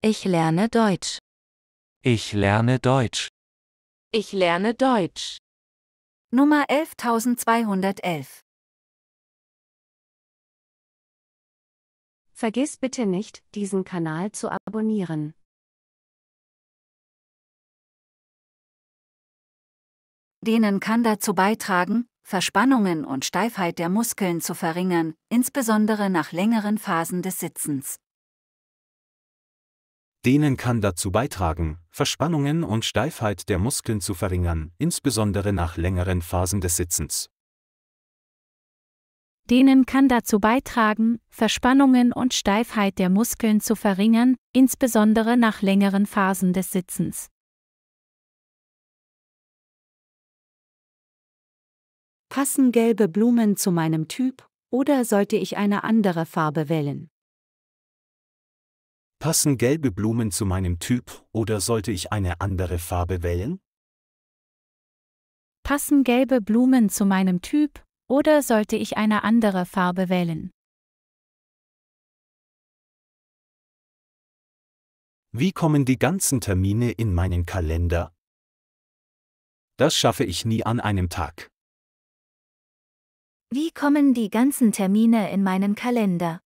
Ich lerne Deutsch. Ich lerne Deutsch. Ich lerne Deutsch. Nummer 11211. Vergiss bitte nicht, diesen Kanal zu abonnieren. Dehnen kann dazu beitragen, Verspannungen und Steifheit der Muskeln zu verringern, insbesondere nach längeren Phasen des Sitzens denen kann dazu beitragen, Verspannungen und Steifheit der Muskeln zu verringern, insbesondere nach längeren Phasen des Sitzens. Dehnen kann dazu beitragen, Verspannungen und Steifheit der Muskeln zu verringern, insbesondere nach längeren Phasen des Sitzens. Passen gelbe Blumen zu meinem Typ oder sollte ich eine andere Farbe wählen? Passen gelbe Blumen zu meinem Typ oder sollte ich eine andere Farbe wählen? Passen gelbe Blumen zu meinem Typ oder sollte ich eine andere Farbe wählen? Wie kommen die ganzen Termine in meinen Kalender? Das schaffe ich nie an einem Tag. Wie kommen die ganzen Termine in meinen Kalender?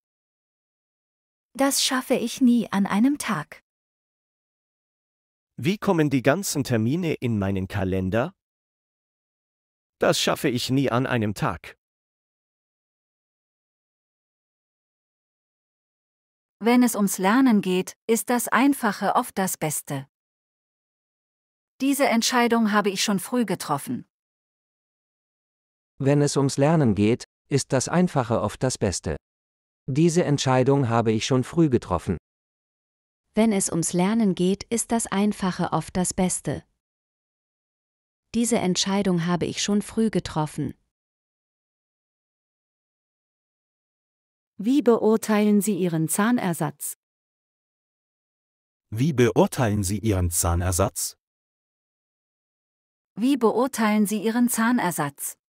Das schaffe ich nie an einem Tag. Wie kommen die ganzen Termine in meinen Kalender? Das schaffe ich nie an einem Tag. Wenn es ums Lernen geht, ist das Einfache oft das Beste. Diese Entscheidung habe ich schon früh getroffen. Wenn es ums Lernen geht, ist das Einfache oft das Beste. Diese Entscheidung habe ich schon früh getroffen. Wenn es ums Lernen geht, ist das Einfache oft das Beste. Diese Entscheidung habe ich schon früh getroffen. Wie beurteilen Sie Ihren Zahnersatz? Wie beurteilen Sie Ihren Zahnersatz? Wie beurteilen Sie Ihren Zahnersatz?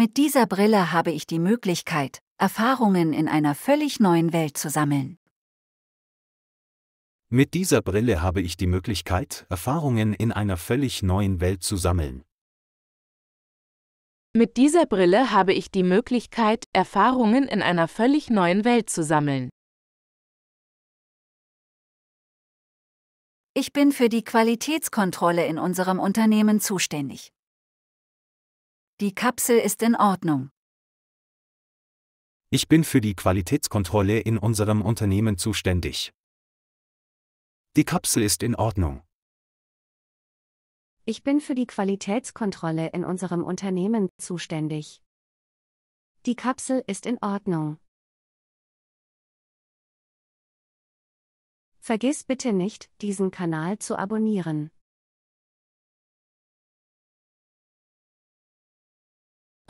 Mit dieser Brille habe ich die Möglichkeit, Erfahrungen in einer völlig neuen Welt zu sammeln. Mit dieser Brille habe ich die Möglichkeit, Erfahrungen in einer völlig neuen Welt zu sammeln. Mit dieser Brille habe ich die Möglichkeit, Erfahrungen in einer völlig neuen Welt zu sammeln. Ich bin für die Qualitätskontrolle in unserem Unternehmen zuständig. Die Kapsel ist in Ordnung. Ich bin für die Qualitätskontrolle in unserem Unternehmen zuständig. Die Kapsel ist in Ordnung. Ich bin für die Qualitätskontrolle in unserem Unternehmen zuständig. Die Kapsel ist in Ordnung. Vergiss bitte nicht, diesen Kanal zu abonnieren.